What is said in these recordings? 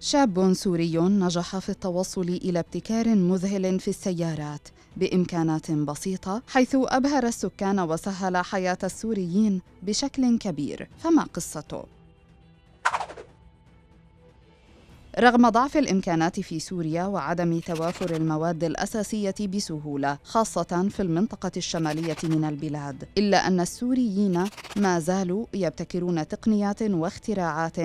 شاب سوري نجح في التوصل إلى ابتكار مذهل في السيارات بإمكانات بسيطة حيث أبهر السكان وسهل حياة السوريين بشكل كبير فما قصته؟ رغم ضعف الامكانات في سوريا وعدم توافر المواد الاساسيه بسهوله خاصه في المنطقه الشماليه من البلاد الا ان السوريين ما زالوا يبتكرون تقنيات واختراعات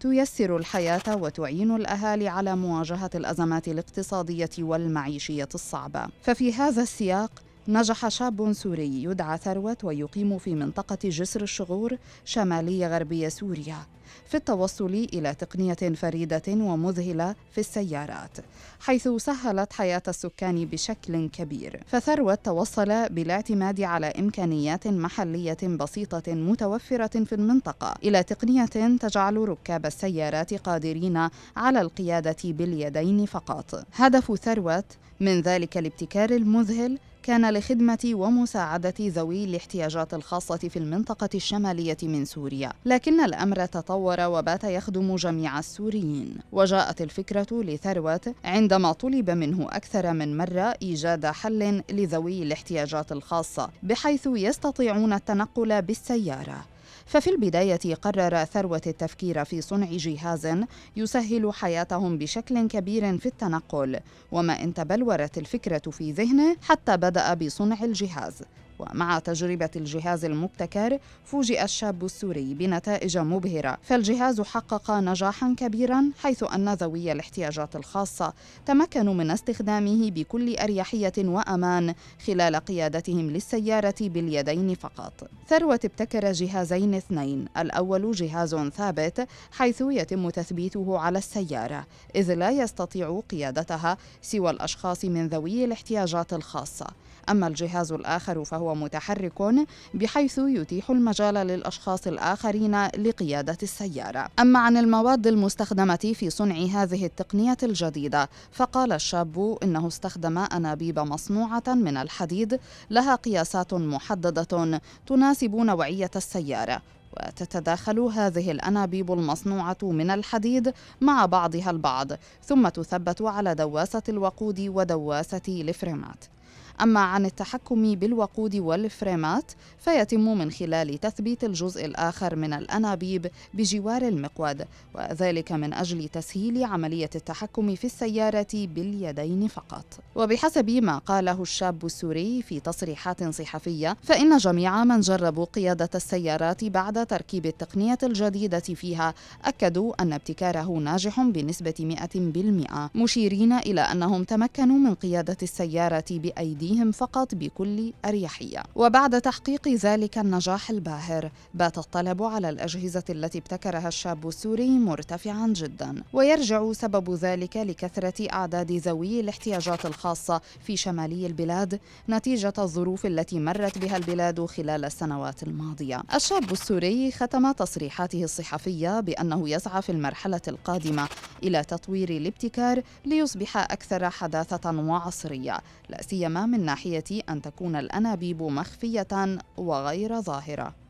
تيسر الحياه وتعين الاهالي على مواجهه الازمات الاقتصاديه والمعيشيه الصعبه ففي هذا السياق نجح شاب سوري يدعى ثروت ويقيم في منطقة جسر الشغور شمالي غربي سوريا في التوصل إلى تقنية فريدة ومذهلة في السيارات حيث سهلت حياة السكان بشكل كبير فثروت توصل بالاعتماد على إمكانيات محلية بسيطة متوفرة في المنطقة إلى تقنية تجعل ركاب السيارات قادرين على القيادة باليدين فقط هدف ثروت من ذلك الابتكار المذهل كان لخدمة ومساعدة ذوي الاحتياجات الخاصة في المنطقة الشمالية من سوريا لكن الأمر تطور وبات يخدم جميع السوريين وجاءت الفكرة لثروت عندما طلب منه أكثر من مرة إيجاد حل لذوي الاحتياجات الخاصة بحيث يستطيعون التنقل بالسيارة ففي البداية قرر ثروة التفكير في صنع جهاز يسهل حياتهم بشكل كبير في التنقل وما إن تبلورت الفكرة في ذهنه حتى بدأ بصنع الجهاز ومع تجربة الجهاز المبتكر فوجئ الشاب السوري بنتائج مبهرة فالجهاز حقق نجاحا كبيرا حيث أن ذوي الاحتياجات الخاصة تمكنوا من استخدامه بكل أريحية وأمان خلال قيادتهم للسيارة باليدين فقط ثروة ابتكر جهازين اثنين الأول جهاز ثابت حيث يتم تثبيته على السيارة إذ لا يستطيع قيادتها سوى الأشخاص من ذوي الاحتياجات الخاصة أما الجهاز الآخر فهو ومتحرك بحيث يتيح المجال للأشخاص الآخرين لقيادة السيارة أما عن المواد المستخدمة في صنع هذه التقنية الجديدة فقال الشاب إنه استخدم أنابيب مصنوعة من الحديد لها قياسات محددة تناسب نوعية السيارة وتتداخل هذه الانابيب المصنوعه من الحديد مع بعضها البعض ثم تثبت على دواسه الوقود ودواسه الفريمات أما عن التحكم بالوقود والفريمات فيتم من خلال تثبيت الجزء الآخر من الأنابيب بجوار المقود وذلك من أجل تسهيل عملية التحكم في السيارة باليدين فقط وبحسب ما قاله الشاب السوري في تصريحات صحفية فإن جميع من جربوا قيادة السيارات بعد تركيب التقنية الجديدة فيها أكدوا أن ابتكاره ناجح بنسبة 100% مشيرين إلى أنهم تمكنوا من قيادة السيارة بأيدي أيديهم فقط بكل أريحية وبعد تحقيق ذلك النجاح الباهر بات الطلب على الأجهزة التي ابتكرها الشاب السوري مرتفعا جدا ويرجع سبب ذلك لكثرة أعداد ذوي الاحتياجات الخاصة في شمالي البلاد نتيجة الظروف التي مرت بها البلاد خلال السنوات الماضية الشاب السوري ختم تصريحاته الصحفية بأنه يسعى في المرحلة القادمة إلى تطوير الابتكار ليصبح أكثر حداثة وعصرية لا سيما من ناحية أن تكون الأنابيب مخفية وغير ظاهرة